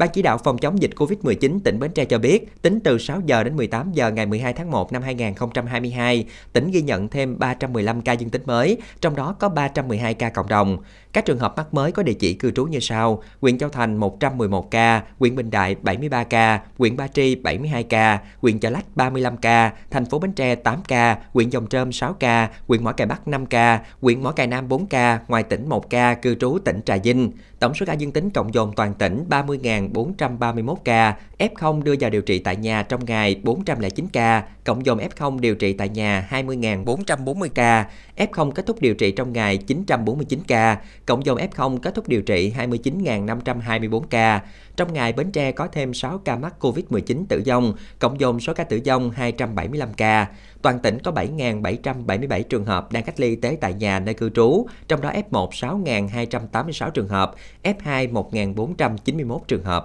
Ban chỉ đạo phòng chống dịch COVID-19 tỉnh Bến Tre cho biết, tính từ 6 giờ đến 18 giờ ngày 12 tháng 1 năm 2022, tỉnh ghi nhận thêm 315 ca dương tính mới, trong đó có 312 ca cộng đồng. Các trường hợp mắc mới có địa chỉ cư trú như sau: huyện Châu Thành 111 ca, huyện Bình Đại 73 ca, huyện Ba Tri 72 ca, huyện Chợ Lách 35 ca, thành phố Bến Tre 8 ca, huyện Dòng Trơm 6 ca, huyện Mỏ Cày Bắc 5 ca, huyện Mỏ Cày Nam 4 ca, ngoài tỉnh 1 ca, cư trú tỉnh Trà Vinh. Tổng số ca dương tính cộng dồn toàn tỉnh 30.000 431 ca, F0 đưa vào điều trị tại nhà trong ngày 409 ca, cộng dồn F0 điều trị tại nhà 20.440 ca, F0 kết thúc điều trị trong ngày 949 ca, cộng dồn F0 kết thúc điều trị 29.524 ca. Trong ngày, Bến Tre có thêm 6 ca mắc COVID-19 tử vong, cộng dồn số ca tử vong 275 ca. Toàn tỉnh có 7.777 trường hợp đang cách ly y tế tại nhà nơi cư trú, trong đó F1 6.286 trường hợp, F2 1.491 trường hợp.